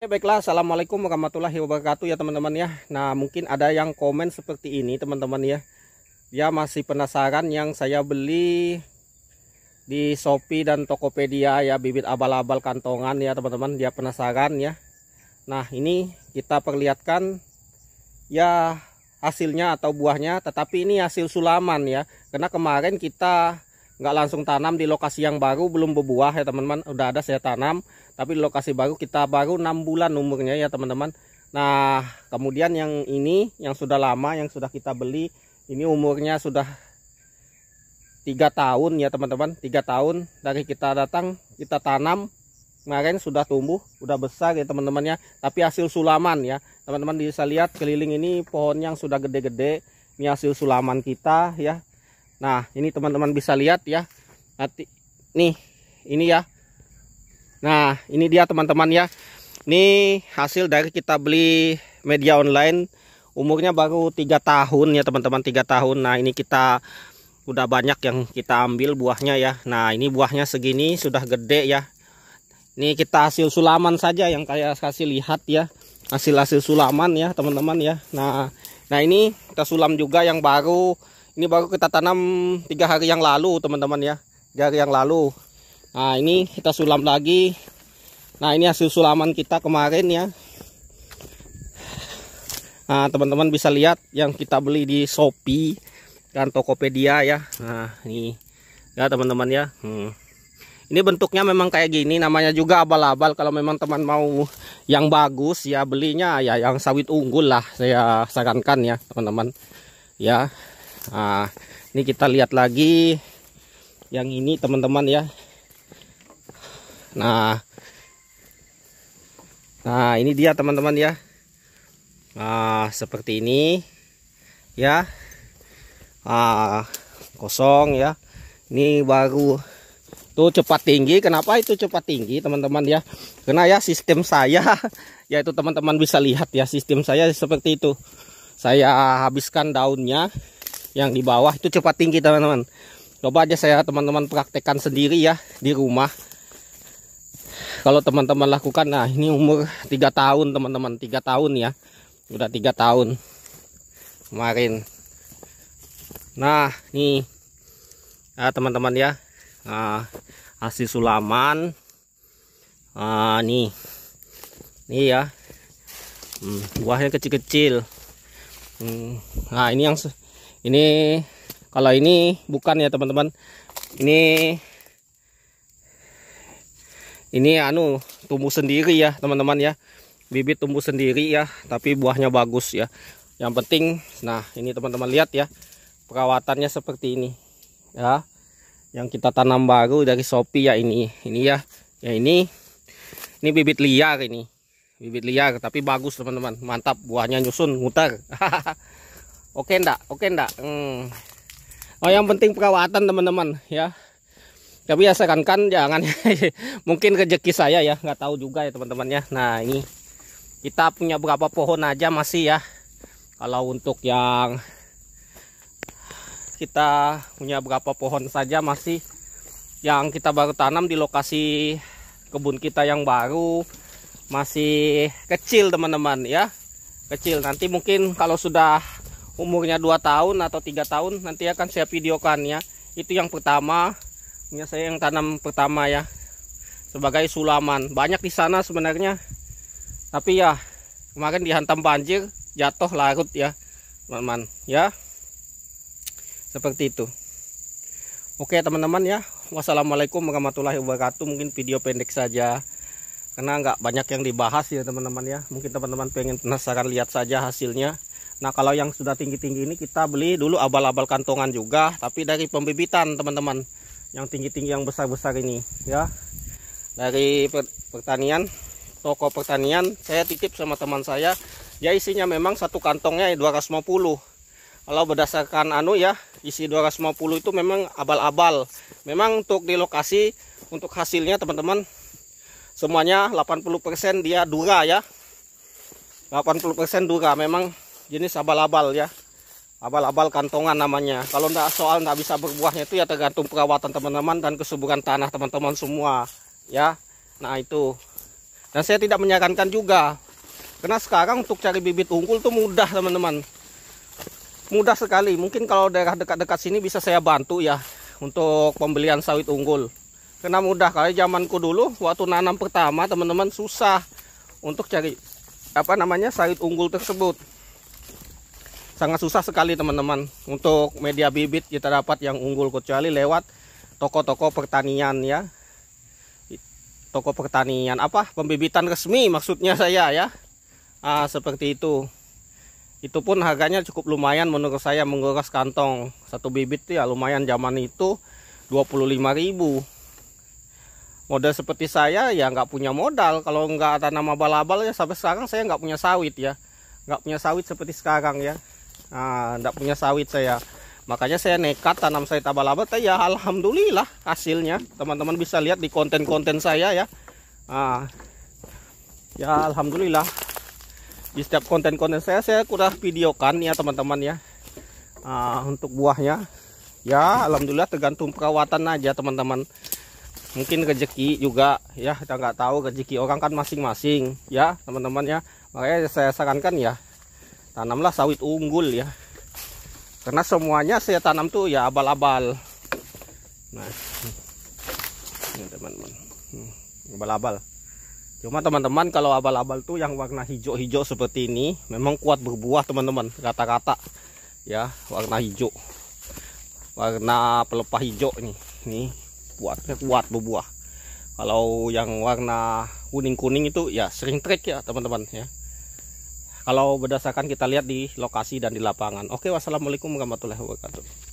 Oke Baiklah, Assalamualaikum warahmatullahi wabarakatuh ya teman-teman ya Nah mungkin ada yang komen seperti ini teman-teman ya Dia ya, masih penasaran yang saya beli di Shopee dan Tokopedia ya Bibit abal-abal kantongan ya teman-teman Dia penasaran ya Nah ini kita perlihatkan ya hasilnya atau buahnya Tetapi ini hasil sulaman ya Karena kemarin kita nggak langsung tanam di lokasi yang baru belum berbuah ya teman-teman udah ada saya tanam tapi di lokasi baru kita baru enam bulan umurnya ya teman-teman nah kemudian yang ini yang sudah lama yang sudah kita beli ini umurnya sudah tiga tahun ya teman-teman tiga tahun dari kita datang kita tanam kemarin sudah tumbuh, udah besar ya teman-temannya. Tapi hasil sulaman ya, teman-teman bisa lihat keliling ini pohon yang sudah gede-gede. Ini hasil sulaman kita ya. Nah, ini teman-teman bisa lihat ya. Nanti nih, ini ya. Nah, ini dia teman-teman ya. Ini hasil dari kita beli media online umurnya baru 3 tahun ya teman-teman 3 tahun nah ini kita udah banyak yang kita ambil buahnya ya nah ini buahnya segini sudah gede ya ini kita hasil sulaman saja yang kayak kasih lihat ya hasil-hasil sulaman ya teman-teman ya nah nah ini kita sulam juga yang baru ini baru kita tanam tiga hari yang lalu teman-teman ya. Tiga hari yang lalu. Nah ini kita sulam lagi. Nah ini hasil sulaman kita kemarin ya. Nah teman-teman bisa lihat yang kita beli di Shopee dan Tokopedia ya. Nah ini ya teman-teman ya. Hmm. Ini bentuknya memang kayak gini, namanya juga abal-abal. Kalau memang teman mau yang bagus, ya belinya ya yang sawit unggul lah. Saya sarankan ya, teman-teman. Ya, nah ini kita lihat lagi yang ini teman-teman ya nah nah ini dia teman-teman ya nah seperti ini ya ah kosong ya ini baru tuh cepat tinggi kenapa itu cepat tinggi teman-teman ya karena ya sistem saya yaitu teman-teman bisa lihat ya sistem saya seperti itu saya habiskan daunnya yang di bawah itu cepat tinggi teman-teman coba aja saya teman-teman praktekkan sendiri ya di rumah kalau teman-teman lakukan nah ini umur 3 tahun teman-teman 3 tahun ya udah 3 tahun kemarin nah ini ah, teman-teman ya nah, asli sulaman nah, nih nih ya hmm, buahnya kecil-kecil hmm, nah ini yang ini kalau ini bukan ya teman-teman ini ini anu tumbuh sendiri ya teman-teman ya bibit tumbuh sendiri ya tapi buahnya bagus ya yang penting nah ini teman-teman lihat ya perawatannya seperti ini ya yang kita tanam baru dari Shopee ya ini ini ya ya ini ini bibit liar ini bibit liar tapi bagus teman-teman mantap buahnya nyusun muter Oke ndak? Oke ndak? Hmm. Oh yang penting perawatan teman-teman ya. Tapi ya kan jangan mungkin rezeki saya ya nggak tahu juga ya teman teman ya. Nah ini kita punya berapa pohon aja masih ya. Kalau untuk yang kita punya berapa pohon saja masih yang kita baru tanam di lokasi kebun kita yang baru masih kecil teman-teman ya kecil nanti mungkin kalau sudah umurnya 2 tahun atau tiga tahun nanti akan saya videokan ya itu yang pertama punya saya yang tanam pertama ya sebagai sulaman banyak di sana sebenarnya tapi ya kemarin dihantam banjir jatuh larut ya teman-teman ya seperti itu oke teman-teman ya wassalamualaikum warahmatullahi wabarakatuh mungkin video pendek saja karena nggak banyak yang dibahas ya teman-teman ya mungkin teman-teman pengen penasaran lihat saja hasilnya Nah kalau yang sudah tinggi-tinggi ini kita beli dulu abal-abal kantongan juga tapi dari pembibitan teman-teman yang tinggi-tinggi yang besar-besar ini ya dari pertanian toko pertanian saya titip sama teman saya ya isinya memang satu kantongnya 250 kalau berdasarkan anu ya isi 250 itu memang abal-abal memang untuk di lokasi untuk hasilnya teman-teman semuanya 80% dia dura ya 80% dura memang jenis abal-abal ya abal-abal kantongan namanya kalau enggak soal enggak bisa berbuahnya itu ya tergantung perawatan teman-teman dan kesuburan tanah teman-teman semua ya nah itu dan saya tidak menyarankan juga karena sekarang untuk cari bibit unggul tuh mudah teman-teman mudah sekali mungkin kalau daerah dekat-dekat sini bisa saya bantu ya untuk pembelian sawit unggul karena mudah kali zamanku dulu waktu nanam pertama teman-teman susah untuk cari apa namanya sawit unggul tersebut sangat susah sekali teman-teman untuk media bibit kita dapat yang unggul kecuali lewat toko-toko pertanian ya toko pertanian apa pembibitan resmi maksudnya saya ya ah, seperti itu itu pun harganya cukup lumayan menurut saya menguras kantong satu bibit ya lumayan zaman itu 25.000 modal seperti saya ya nggak punya modal kalau nggak tanam abal-abal ya sampai sekarang saya nggak punya sawit ya nggak punya sawit seperti sekarang ya nah, punya sawit saya makanya saya nekat tanam sayur abal ya alhamdulillah hasilnya teman-teman bisa lihat di konten-konten saya ya nah, ya alhamdulillah di setiap konten-konten saya saya kurang videokan ya teman-teman ya nah, untuk buahnya ya alhamdulillah tergantung perawatan aja teman-teman mungkin rezeki juga ya kita nggak tahu rezeki orang kan masing-masing ya teman-teman ya makanya saya sarankan ya tanamlah sawit unggul ya karena semuanya saya tanam tuh ya abal-abal nah ini teman-teman hmm, abal-abal cuma teman-teman kalau abal-abal tuh yang warna hijau-hijau seperti ini memang kuat berbuah teman-teman Kata-kata, ya warna hijau warna pelepah hijau nih nih kuatnya kuat berbuah kalau yang warna kuning-kuning itu ya sering trek ya teman-teman ya kalau berdasarkan kita lihat di lokasi dan di lapangan. Oke, wassalamualaikum warahmatullahi wabarakatuh.